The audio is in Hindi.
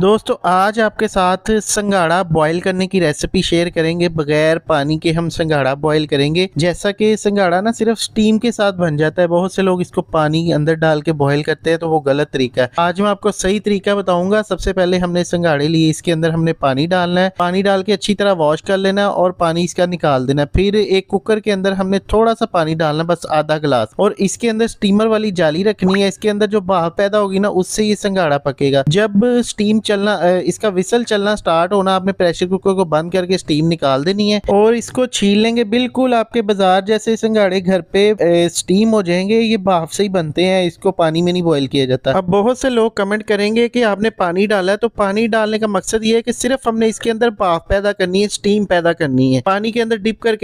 दोस्तों आज आपके साथ संगाड़ा बॉईल करने की रेसिपी शेयर करेंगे बगैर पानी के हम संगाड़ा बॉईल करेंगे जैसा कि संगाड़ा ना सिर्फ स्टीम के साथ बन जाता है बहुत से लोग इसको पानी के अंदर डाल के बॉईल करते हैं तो वो गलत तरीका है आज मैं आपको सही तरीका बताऊंगा सबसे पहले हमने संगाड़े लिए इसके अंदर हमने पानी डालना है पानी डाल के अच्छी तरह वॉश कर लेना और पानी इसका निकाल देना फिर एक कुकर के अंदर हमने थोड़ा सा पानी डालना बस आधा गिलास और इसके अंदर स्टीमर वाली जाली रखनी है इसके अंदर जो बाह पैदा होगी ना उससे ये संगाड़ा पकेगा जब स्टीम चलना इसका विसल चलना स्टार्ट होना आपने प्रेशर कुकर को बंद करके स्टीम निकाल देनी है और इसको छील लेंगे बिल्कुल आपके बाजार जैसे सिंगाड़े घर पे स्टीम हो जाएंगे ये भाप से ही बनते हैं इसको पानी में नहीं बॉयल किया जाता अब बहुत से लोग कमेंट करेंगे कि आपने पानी डाला है तो पानी डालने का मकसद ये है कि सिर्फ हमने इसके अंदर भाप पैदा करनी है स्टीम पैदा करनी है पानी के अंदर डिप करके